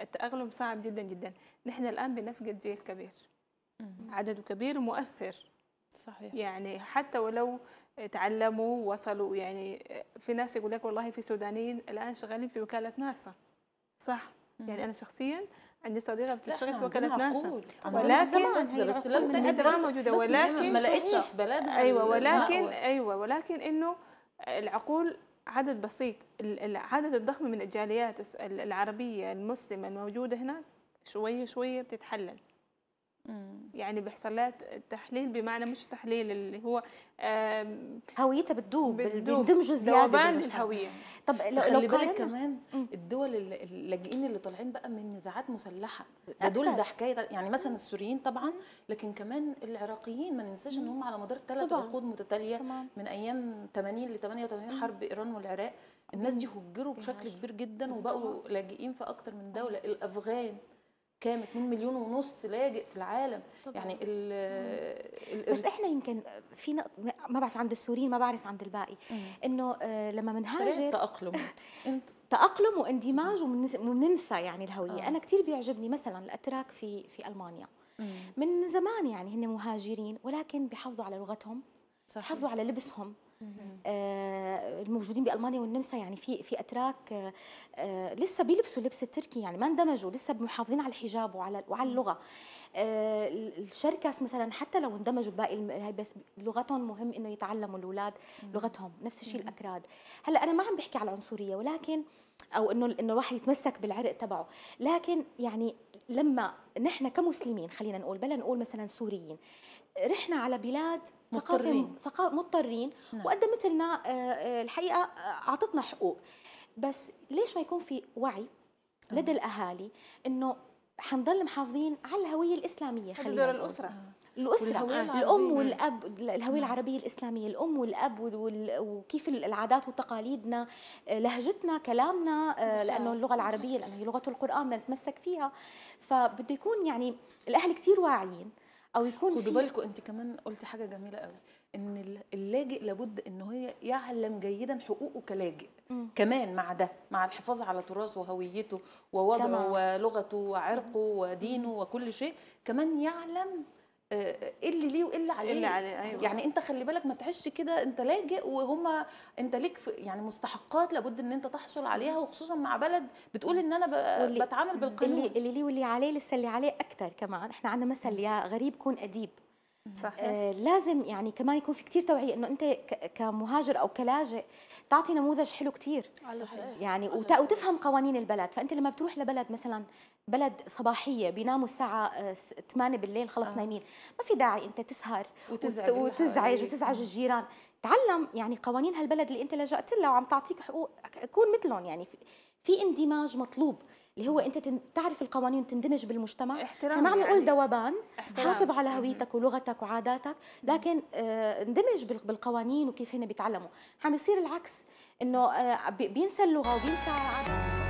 التاقلم صعب جدا جدا نحن الان بنفقد جيل كبير عدده كبير ومؤثر صحيح يعني حتى ولو تعلموا وصلوا يعني في ناس يقول لك والله في سودانيين الان شغالين في وكاله ناسا صح يعني انا شخصيا عندي صديقه بتشتغل في وكاله ناسا ولكن بس لم تقدر موجوده ولكن ما لقيتش في بلدها ايوه ولكن ايوه ولكن انه العقول عدد بسيط العدد الضخم من الجاليات العربيه المسلمه الموجوده هنا شويه شويه بتتحلل يعني بيحصل لها تحليل بمعنى مش تحليل اللي هو هويتها بتدوب بيندمجوا زياده ذوبان للهويه طب لو خلي بالك
كمان الدول اللاجئين اللي طالعين بقى من نزاعات مسلحه ده دول ده حكايه يعني مثلا السوريين طبعا لكن كمان العراقيين ما ننساش ان هم على مدار ثلاث عقود متتاليه طبعا. من ايام 80 ل 88 حرب ايران والعراق الناس دي هجروا بشكل كبير جدا وبقوا لاجئين في اكتر من دوله
الافغان كام 2 مليون ونص لاجئ في العالم طبعا. يعني ال الـ بس احنا يمكن في نقطة ما بعرف عند السوريين ما بعرف عند الباقي انه آه، لما بنهاجر تاقلم انت تاقلم واندماج وبننسى يعني الهويه آه. انا كثير بيعجبني مثلا الاتراك في في المانيا مم. من زمان يعني هن مهاجرين ولكن بحافظوا على لغتهم صحيح. بحافظوا على لبسهم آه، الموجودين بالمانيا والنمسا يعني في في اتراك آه، آه، لسه بيلبسوا لبس التركي يعني ما اندمجوا لسه محافظين على الحجاب وعلى وعلى اللغه الشركس مثلا حتى لو اندمجوا باقي بس لغتهم مهم انه يتعلموا الاولاد لغتهم نفس الشيء الاكراد هلا انا ما عم بحكي على العنصريه ولكن او انه انه الواحد يتمسك بالعرق تبعه لكن يعني لما نحن كمسلمين خلينا نقول بلا نقول مثلا سوريين رحنا على بلاد مضطرين ثقافه مضطرين نعم. لنا آه، آه، الحقيقه آه، اعطتنا حقوق بس ليش ما يكون في وعي لدى نعم. الاهالي انه حنضل محافظين على الهويه الاسلاميه خلينا دور الاسره
الأسرة الأم والأب
الهوية نعم. العربية الإسلامية الأم والأب وكيف العادات وتقاليدنا لهجتنا كلامنا لأنه اللغة العربية لأنه هي لغة القرآن بدنا نتمسك فيها فبده يكون يعني الأهل كثير واعيين او يكون خدوا بالكم
انت كمان قلتي حاجه جميله قوي ان اللاجئ لابد ان هو يعلم جيدا حقوقه كلاجئ مم. كمان مع ده مع الحفاظ على تراثه وهويته ووضعه ولغته وعرقه ودينه وكل شيء كمان يعلم ايه اللي ليه وايه اللي عليه اللي عليه أيوة. يعني انت خلي بالك ما تعيش كده انت لاجئ وهما انت ليك
يعني مستحقات لابد ان انت تحصل عليها وخصوصا مع بلد بتقول ان انا بتعامل بالقانون اللي, اللي ليه واللي عليه لسه اللي عليه اكتر كمان احنا عندنا مثل يا غريب كون اديب صحيح. آه لازم يعني كمان يكون في كتير توعية انه انت كمهاجر او كلاجئ تعطي نموذج حلو كتير
صحيح. يعني وت...
وتفهم قوانين البلد فانت لما بتروح لبلد مثلا بلد صباحية بيناموا الساعة 8 آه، بالليل خلص آه. نايمين ما في داعي انت تسهر وتزعج وتزعج, وتزعج أيوة. الجيران تعلم يعني قوانين هالبلد اللي انت لجأت لها وعم تعطيك حقوق كون مثلهم يعني في... في اندماج مطلوب اللي هو انت تعرف القوانين تندمج بالمجتمع احترام ما عم نقول يعني دوبان حافظ على هويتك ولغتك وعاداتك لكن آه اندمج بالقوانين وكيف هن بيتعلموا عم يصير العكس انه آه بينسى اللغه وبينسى عاداتك